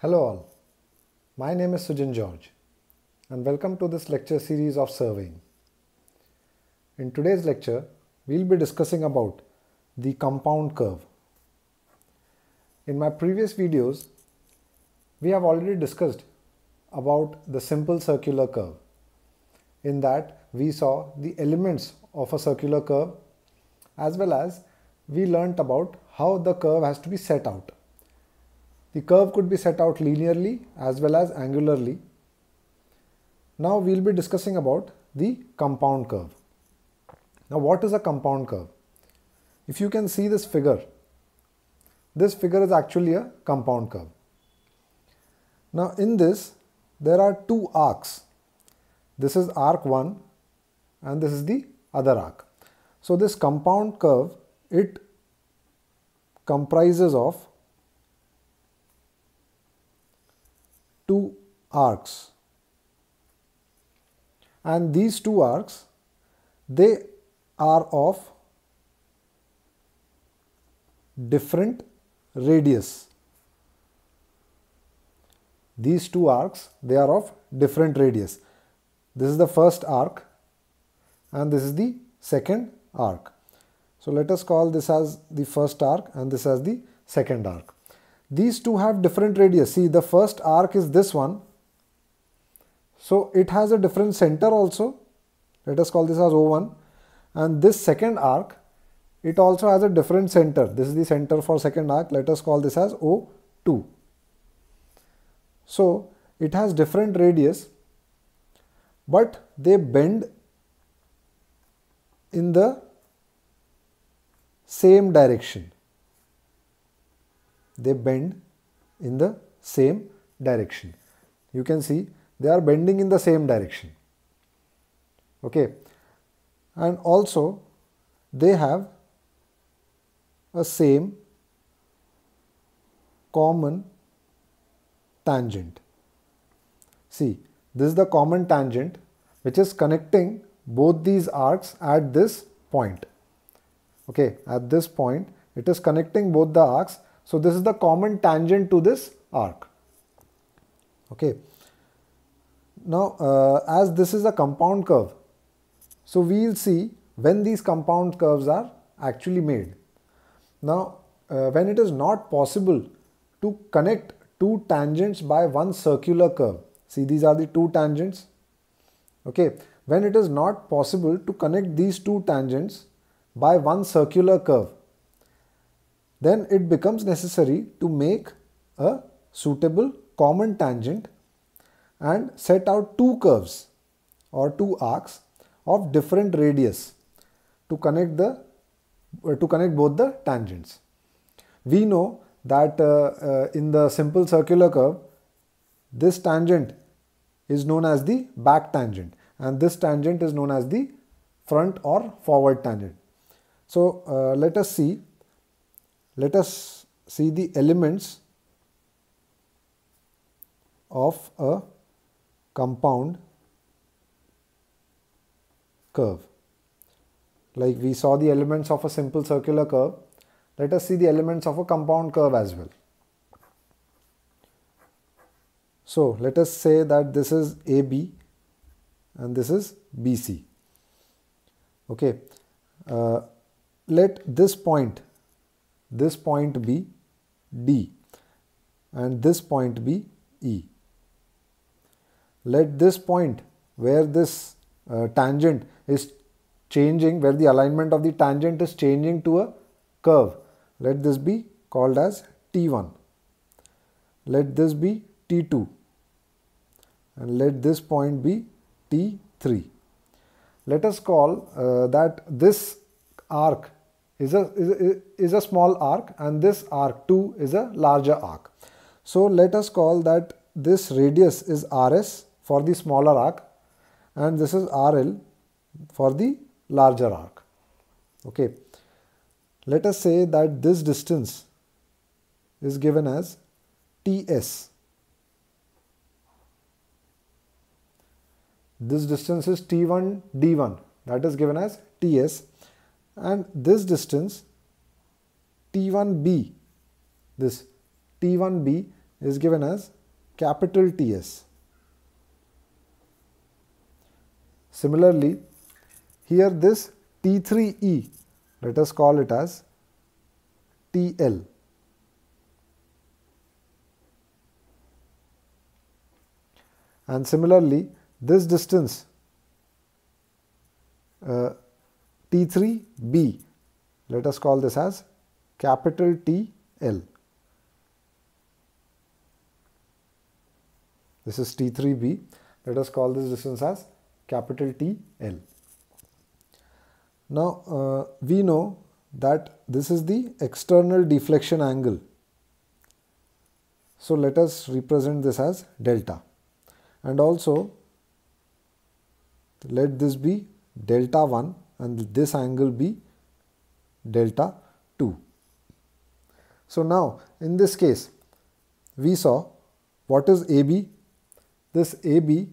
Hello all, my name is Sujin George and welcome to this lecture series of surveying. In today's lecture, we'll be discussing about the compound curve. In my previous videos, we have already discussed about the simple circular curve. In that, we saw the elements of a circular curve as well as we learnt about how the curve has to be set out. The curve could be set out linearly as well as angularly. Now we'll be discussing about the compound curve. Now what is a compound curve? If you can see this figure, this figure is actually a compound curve. Now in this, there are two arcs. This is arc 1 and this is the other arc. So this compound curve, it comprises of two arcs and these two arcs they are of different radius. These two arcs they are of different radius. This is the first arc and this is the second arc. So let us call this as the first arc and this as the second arc. These two have different radius. See the first arc is this one. So it has a different center also. Let us call this as O1 and this second arc it also has a different center. This is the center for second arc. Let us call this as O2. So it has different radius but they bend in the same direction they bend in the same direction. You can see they are bending in the same direction. Okay. And also they have a same common tangent. See, this is the common tangent which is connecting both these arcs at this point. Okay, at this point it is connecting both the arcs so this is the common tangent to this arc. Okay. Now uh, as this is a compound curve, so we will see when these compound curves are actually made. Now uh, when it is not possible to connect two tangents by one circular curve, see these are the two tangents, okay. When it is not possible to connect these two tangents by one circular curve, then it becomes necessary to make a suitable common tangent and set out two curves or two arcs of different radius to connect the uh, to connect both the tangents. We know that uh, uh, in the simple circular curve, this tangent is known as the back tangent and this tangent is known as the front or forward tangent. So uh, let us see let us see the elements of a compound curve. Like we saw the elements of a simple circular curve, let us see the elements of a compound curve as well. So let us say that this is AB and this is BC. Okay, uh, let this point this point be D and this point be E. Let this point where this uh, tangent is changing, where the alignment of the tangent is changing to a curve, let this be called as T1. Let this be T2 and let this point be T3. Let us call uh, that this arc is a, is, is a small arc and this arc 2 is a larger arc. So let us call that this radius is RS for the smaller arc and this is RL for the larger arc. Okay. Let us say that this distance is given as TS. This distance is T1 D1 that is given as TS and this distance T1B, this T1B is given as capital TS. Similarly, here this T3E, let us call it as TL. And similarly, this distance uh, T3B. Let us call this as capital TL. This is T3B. Let us call this distance as capital TL. Now, uh, we know that this is the external deflection angle. So, let us represent this as delta and also let this be delta 1 and this angle be delta 2. So now in this case we saw what is AB. This AB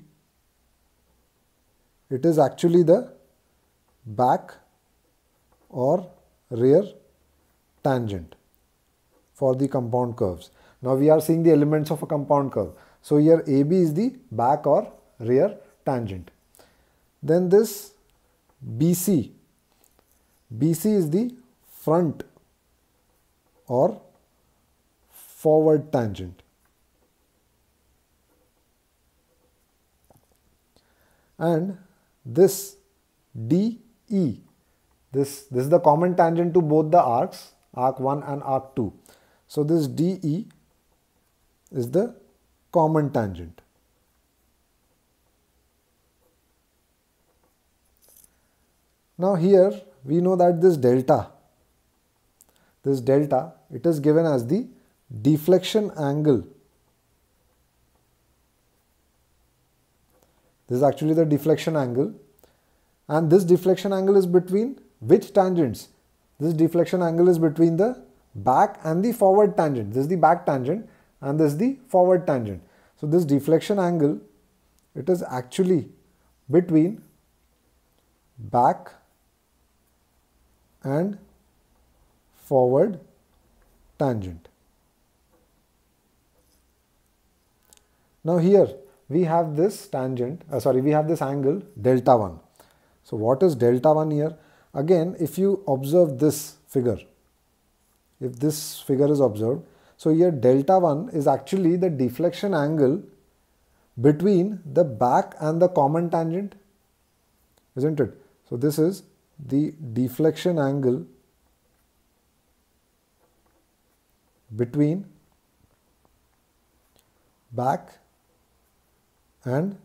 it is actually the back or rear tangent for the compound curves. Now we are seeing the elements of a compound curve. So here AB is the back or rear tangent. Then this BC. BC is the front or forward tangent. And this DE, this, this is the common tangent to both the arcs, arc 1 and arc 2. So this DE is the common tangent. Now here we know that this delta, this delta, it is given as the deflection angle. This is actually the deflection angle and this deflection angle is between which tangents? This deflection angle is between the back and the forward tangent. This is the back tangent and this is the forward tangent. So this deflection angle, it is actually between back and forward tangent. Now here we have this tangent, uh, sorry, we have this angle delta 1. So what is delta 1 here? Again, if you observe this figure, if this figure is observed, so here delta 1 is actually the deflection angle between the back and the common tangent, isn't it? So this is the deflection angle between back and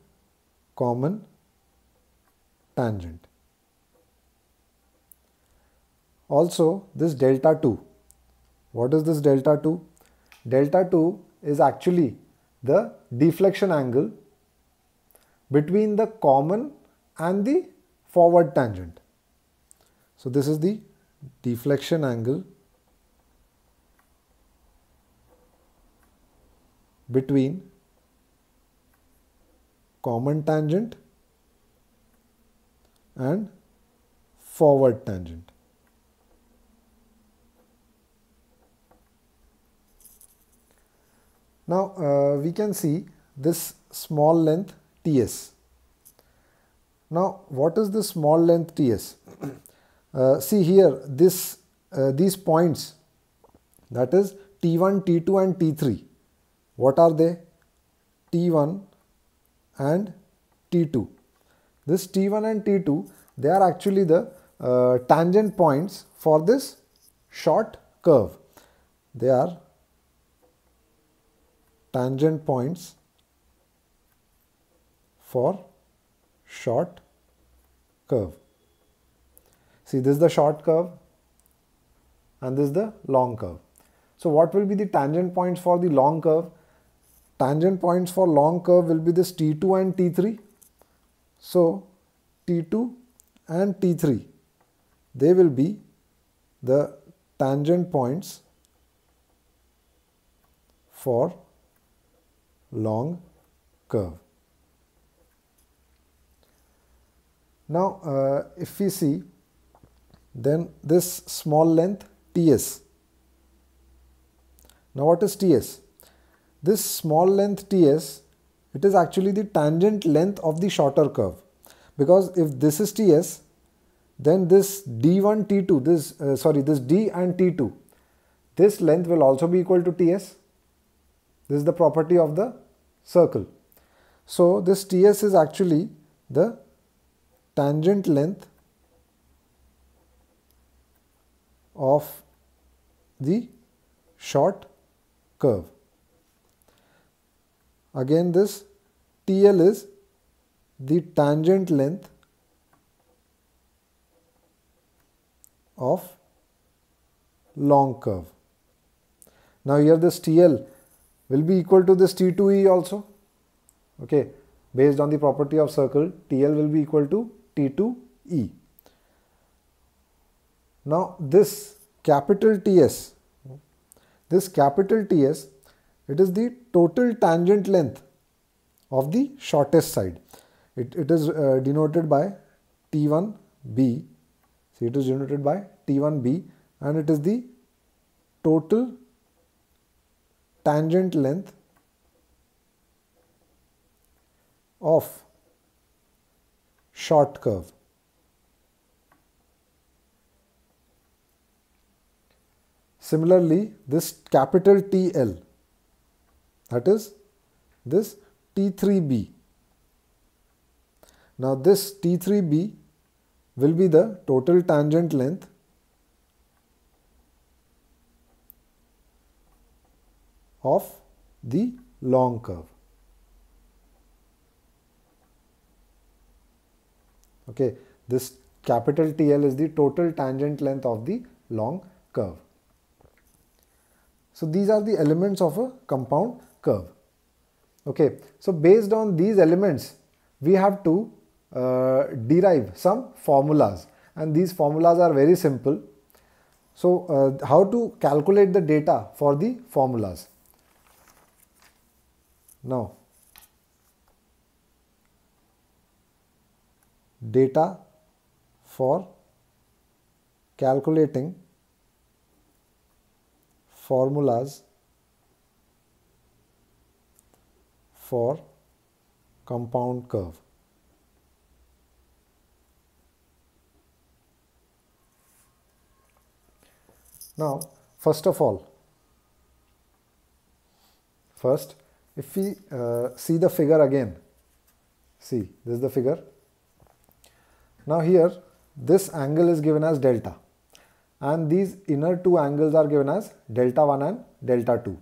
common tangent. Also this delta 2. What is this delta 2? Delta 2 is actually the deflection angle between the common and the forward tangent. So this is the deflection angle between common tangent and forward tangent. Now uh, we can see this small length TS. Now what is this small length TS? Uh, see here, this uh, these points, that is T1, T2 and T3. What are they? T1 and T2. This T1 and T2, they are actually the uh, tangent points for this short curve. They are tangent points for short curve. See, this is the short curve and this is the long curve. So what will be the tangent points for the long curve? Tangent points for long curve will be this T2 and T3. So T2 and T3, they will be the tangent points for long curve. Now, uh, if we see then this small length TS. Now what is TS? This small length TS, it is actually the tangent length of the shorter curve. Because if this is TS, then this D1, T2, this uh, sorry, this D and T2, this length will also be equal to TS. This is the property of the circle. So this TS is actually the tangent length of the short curve. Again this TL is the tangent length of long curve. Now here this TL will be equal to this T2E also. Okay, based on the property of circle, TL will be equal to T2E. Now this capital TS, this capital TS, it is the total tangent length of the shortest side. It, it is uh, denoted by T1B. See, it is denoted by T1B and it is the total tangent length of short curve. Similarly, this capital TL, that is this T3B. Now this T3B will be the total tangent length of the long curve. Okay, this capital TL is the total tangent length of the long curve. So these are the elements of a compound curve. Okay, so based on these elements, we have to uh, derive some formulas and these formulas are very simple. So uh, how to calculate the data for the formulas? Now, data for calculating formulas for compound curve. Now, first of all, first if we uh, see the figure again, see this is the figure. Now here this angle is given as delta and these inner two angles are given as delta 1 and delta 2.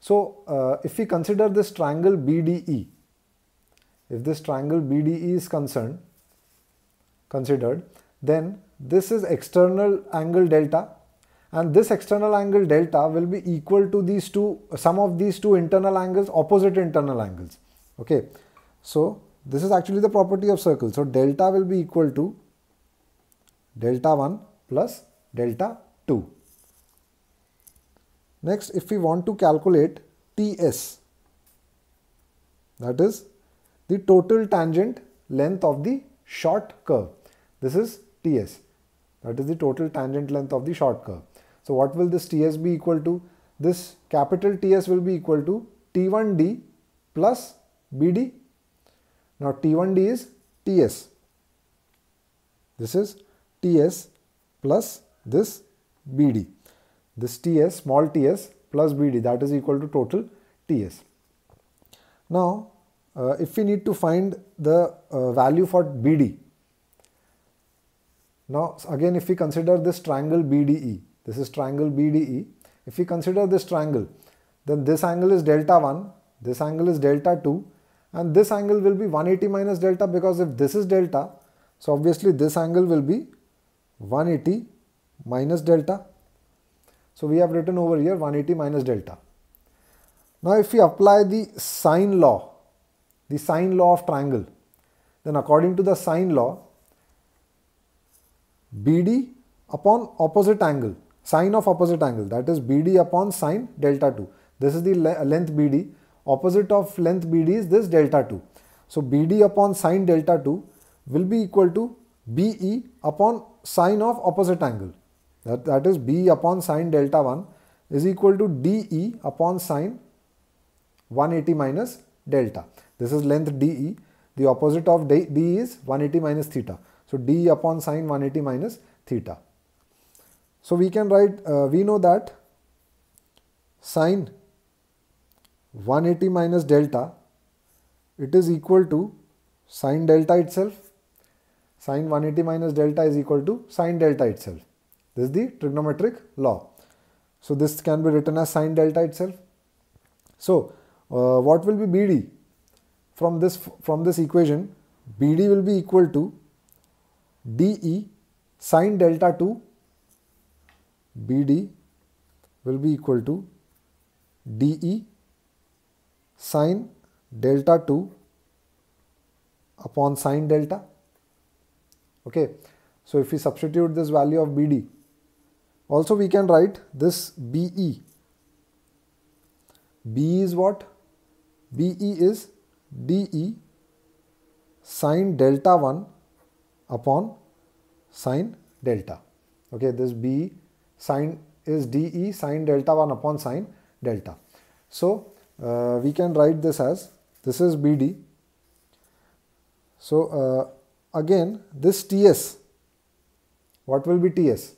So uh, if we consider this triangle BDE, if this triangle BDE is concerned, considered, then this is external angle delta and this external angle delta will be equal to these two, sum of these two internal angles, opposite internal angles. Okay, so this is actually the property of circle. So delta will be equal to delta 1 plus delta 2. Next, if we want to calculate TS, that is the total tangent length of the short curve. This is TS, that is the total tangent length of the short curve. So, what will this TS be equal to? This capital TS will be equal to T1D plus BD. Now, T1D is TS. This is TS plus this BD. This TS, small TS plus BD that is equal to total TS. Now, uh, if we need to find the uh, value for BD, now again if we consider this triangle BDE, this is triangle BDE, if we consider this triangle, then this angle is delta 1, this angle is delta 2 and this angle will be 180 minus delta because if this is delta, so obviously this angle will be 180 minus delta. So we have written over here 180 minus delta. Now if we apply the sine law, the sine law of triangle, then according to the sine law, BD upon opposite angle, sine of opposite angle, that is BD upon sine delta 2. This is the le length BD, opposite of length BD is this delta 2. So BD upon sine delta 2 will be equal to BE upon sine of opposite angle that, that is B upon sine delta 1 is equal to DE upon sine 180 minus delta. This is length DE. The opposite of DE is 180 minus theta. So DE upon sine 180 minus theta. So we can write, uh, we know that sine 180 minus delta, it is equal to sine delta itself. Sine 180 minus delta is equal to sine delta itself. This is the trigonometric law. So this can be written as sine delta itself. So uh, what will be BD? From this, from this equation, BD will be equal to DE sine delta 2 BD will be equal to DE sine delta 2 upon sine delta. Okay. So, if we substitute this value of BD also we can write this BE. BE is what? BE is DE sine delta 1 upon sine delta. Okay, this BE sine is DE sine delta 1 upon sine delta. So, uh, we can write this as this is BD. So, uh, again this TS, what will be TS?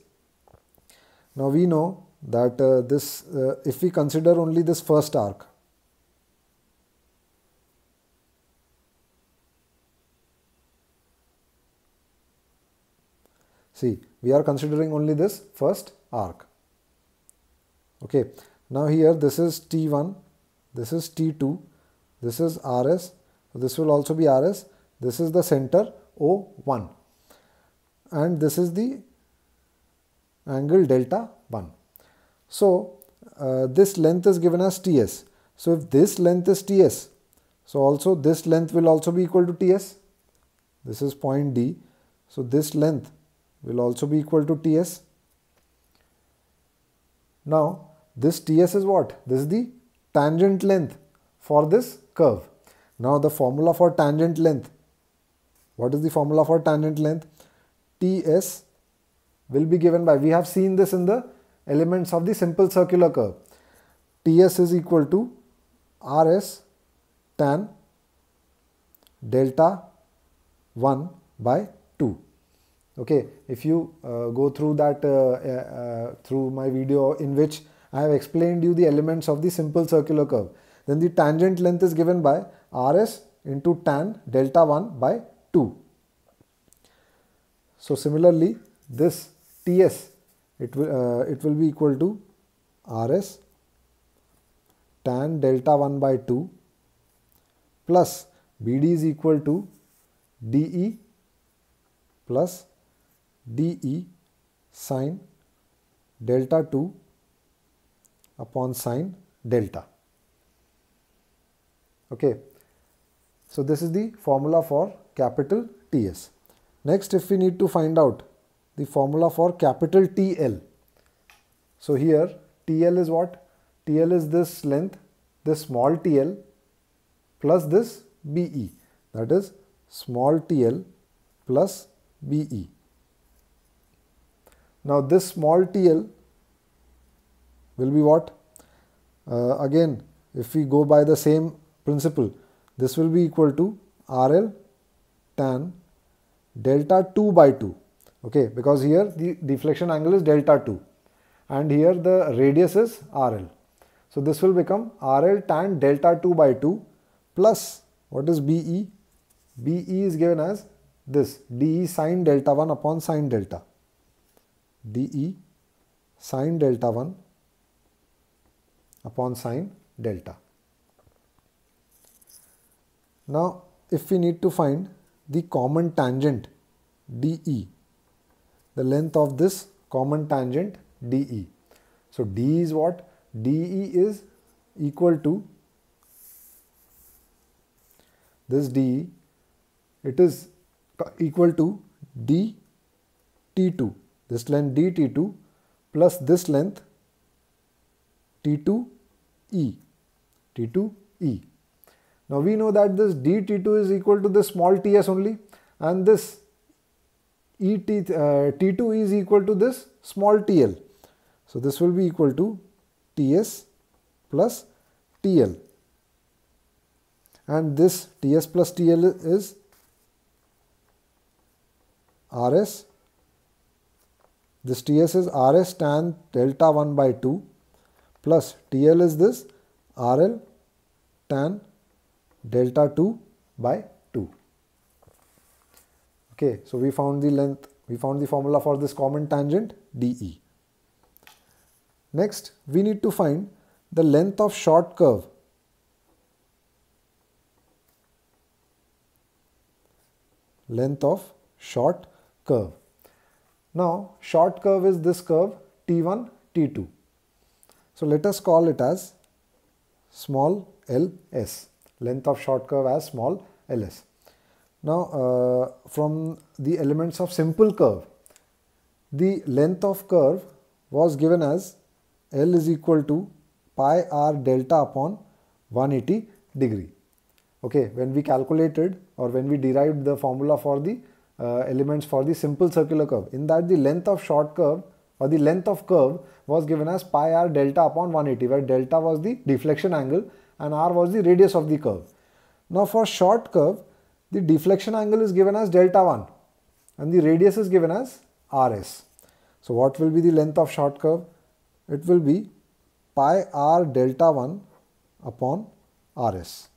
Now we know that uh, this, uh, if we consider only this first arc, see we are considering only this first arc. Okay. Now here this is T1, this is T2, this is RS, this will also be RS, this is the center O1 and this is the angle delta 1. So uh, this length is given as TS. So if this length is TS, so also this length will also be equal to TS. This is point D. So this length will also be equal to TS. Now this TS is what? This is the tangent length for this curve. Now the formula for tangent length. What is the formula for tangent length? TS will be given by, we have seen this in the elements of the simple circular curve. Ts is equal to Rs tan delta 1 by 2. Okay, if you uh, go through that, uh, uh, through my video in which I have explained you the elements of the simple circular curve, then the tangent length is given by Rs into tan delta 1 by 2. So similarly, this TS it will, uh, it will be equal to RS tan delta 1 by 2 plus BD is equal to DE plus DE sine delta 2 upon sine delta. Okay. So, this is the formula for capital TS. Next, if we need to find out the formula for capital TL. So here TL is what? TL is this length, this small TL plus this BE that is small TL plus BE. Now this small TL will be what? Uh, again if we go by the same principle this will be equal to RL tan delta 2 by 2 okay because here the deflection angle is delta 2 and here the radius is RL. So this will become RL tan delta 2 by 2 plus what is BE? BE is given as this DE sine delta 1 upon sine delta. DE sine delta 1 upon sine delta. Now if we need to find the common tangent DE the length of this common tangent DE. So D is what? DE is equal to this DE, it is equal to DT2, this length DT2 plus this length T2E, T2E. Now we know that this DT2 is equal to this small ts only and this ET, uh, T2 is equal to this small TL. So, this will be equal to TS plus TL and this TS plus TL is RS. This TS is RS tan delta 1 by 2 plus TL is this RL tan delta 2 by Okay, so we found the length, we found the formula for this common tangent DE. Next, we need to find the length of short curve length of short curve. Now, short curve is this curve T1, T2. So, let us call it as small ls, length of short curve as small ls. Now, uh, from the elements of simple curve, the length of curve was given as L is equal to pi r delta upon 180 degree. Okay, when we calculated or when we derived the formula for the uh, elements for the simple circular curve, in that the length of short curve or the length of curve was given as pi r delta upon 180 where delta was the deflection angle and r was the radius of the curve. Now for short curve, the deflection angle is given as delta 1 and the radius is given as rs. So what will be the length of short curve? It will be pi r delta 1 upon rs.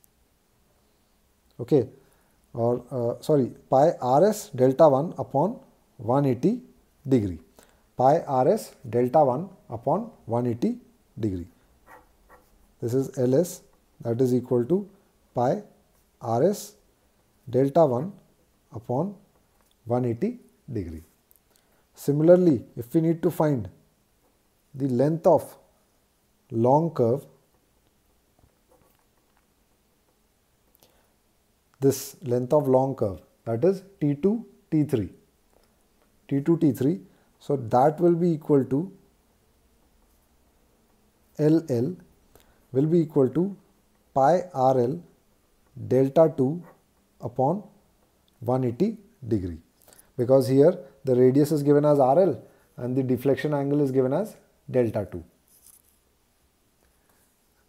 Okay, or uh, sorry, pi rs delta 1 upon 180 degree. Pi rs delta 1 upon 180 degree. This is ls that is equal to pi rs delta 1 upon 180 degree. Similarly, if we need to find the length of long curve, this length of long curve that is T2, T3, T2, T3. So, that will be equal to LL will be equal to pi RL delta 2 upon 180 degree because here the radius is given as RL and the deflection angle is given as delta 2.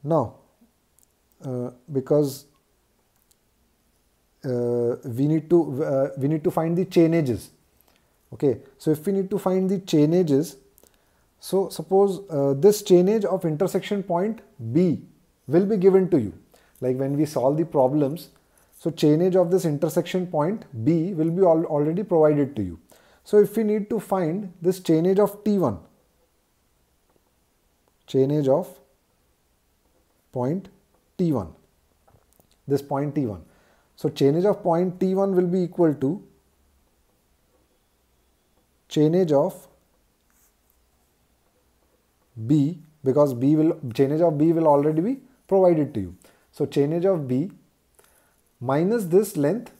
Now, uh, because uh, we need to uh, we need to find the chain edges. Okay, so if we need to find the chain edges, so suppose uh, this chain edge of intersection point B will be given to you. Like when we solve the problems, so chainage of this intersection point B will be al already provided to you. So if we need to find this chainage of T1, chainage of point T1, this point T1. So chainage of point T1 will be equal to chainage of B because B will chainage of B will already be provided to you. So chainage of B minus this length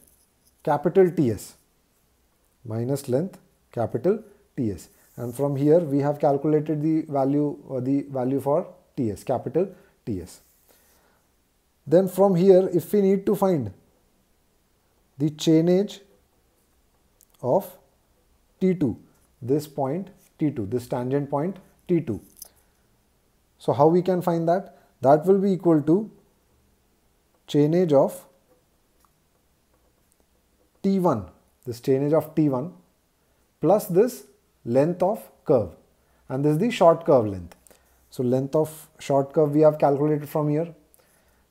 capital TS minus length capital TS and from here we have calculated the value or uh, the value for TS capital TS. Then from here if we need to find the chain edge of T2 this point T2 this tangent point T2. So how we can find that? That will be equal to chain edge of T1, this change of T1 plus this length of curve and this is the short curve length. So length of short curve we have calculated from here.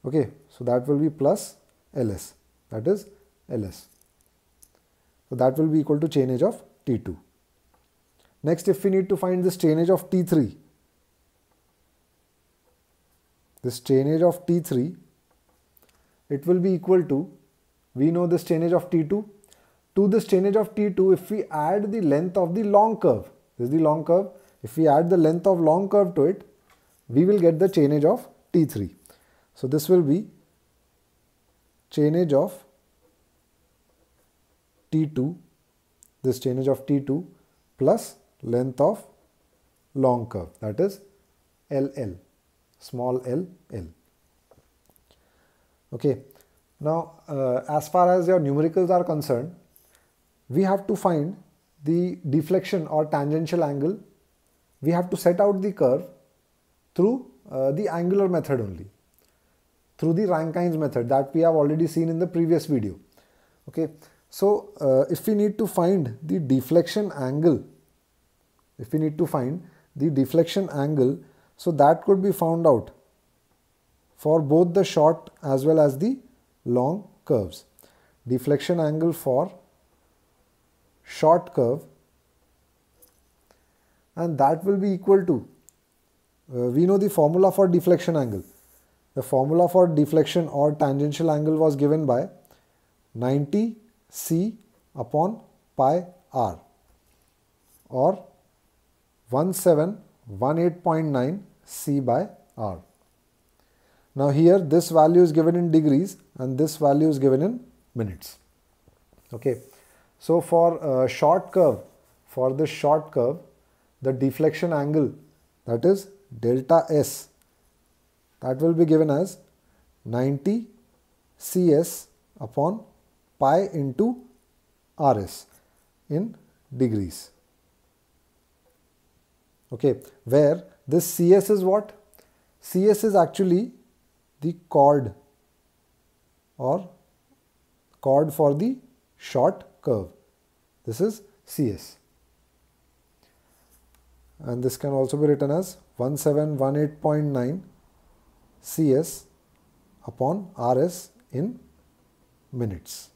Okay, so that will be plus LS that is LS. So that will be equal to change of T2. Next if we need to find this change of T3, this change of T3 it will be equal to we know the change of T2. To the change of T2, if we add the length of the long curve, this is the long curve, if we add the length of long curve to it, we will get the chainage of T3. So this will be chainage of T2, this chainage of T2 plus length of long curve that is LL, small l, l. Okay, now, uh, as far as your numericals are concerned, we have to find the deflection or tangential angle. We have to set out the curve through uh, the angular method only, through the Rankine's method that we have already seen in the previous video. Okay, so uh, if we need to find the deflection angle, if we need to find the deflection angle, so that could be found out for both the short as well as the long curves. Deflection angle for short curve and that will be equal to uh, we know the formula for deflection angle. The formula for deflection or tangential angle was given by 90 C upon pi R or 1718.9 C by R. Now here this value is given in degrees and this value is given in minutes. Okay. So for a uh, short curve, for this short curve, the deflection angle that is delta S that will be given as 90 CS upon pi into RS in degrees. Okay, where this CS is what? CS is actually the chord or chord for the short curve. This is CS. And this can also be written as 1718.9 CS upon RS in minutes.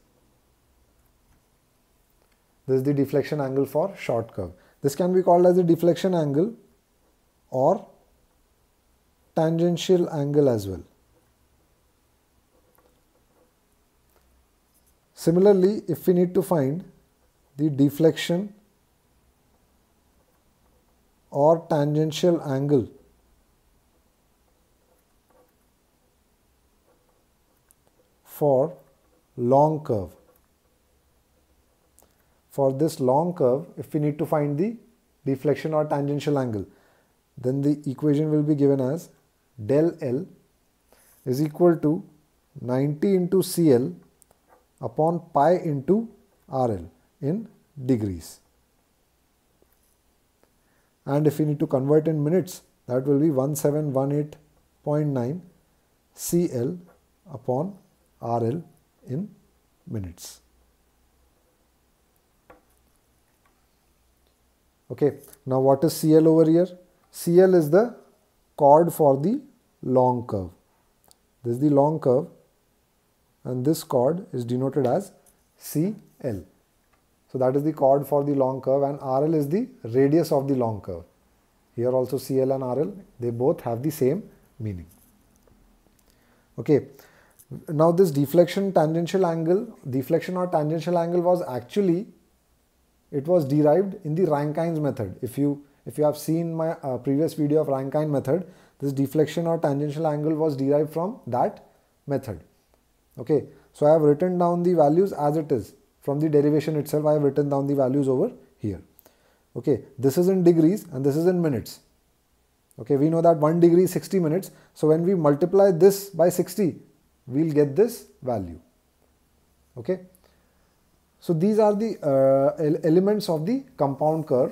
This is the deflection angle for short curve. This can be called as the deflection angle or tangential angle as well. Similarly, if we need to find the deflection or tangential angle for long curve. For this long curve, if we need to find the deflection or tangential angle, then the equation will be given as del L is equal to 90 into CL upon pi into RL in degrees. And if we need to convert in minutes, that will be 1718.9 CL upon RL in minutes. Okay, now what is CL over here? CL is the chord for the long curve. This is the long curve and this chord is denoted as CL. So that is the chord for the long curve and RL is the radius of the long curve. Here also CL and RL, they both have the same meaning. Okay. Now this deflection tangential angle, deflection or tangential angle was actually, it was derived in the Rankine's method. If you, if you have seen my uh, previous video of Rankine method, this deflection or tangential angle was derived from that method okay so i have written down the values as it is from the derivation itself i have written down the values over here okay this is in degrees and this is in minutes okay we know that 1 degree is 60 minutes so when we multiply this by 60 we'll get this value okay so these are the uh, elements of the compound curve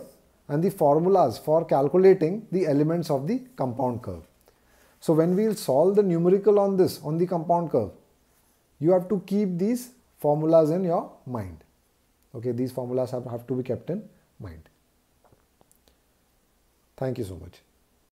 and the formulas for calculating the elements of the compound curve so when we'll solve the numerical on this on the compound curve you have to keep these formulas in your mind okay these formulas have, have to be kept in mind thank you so much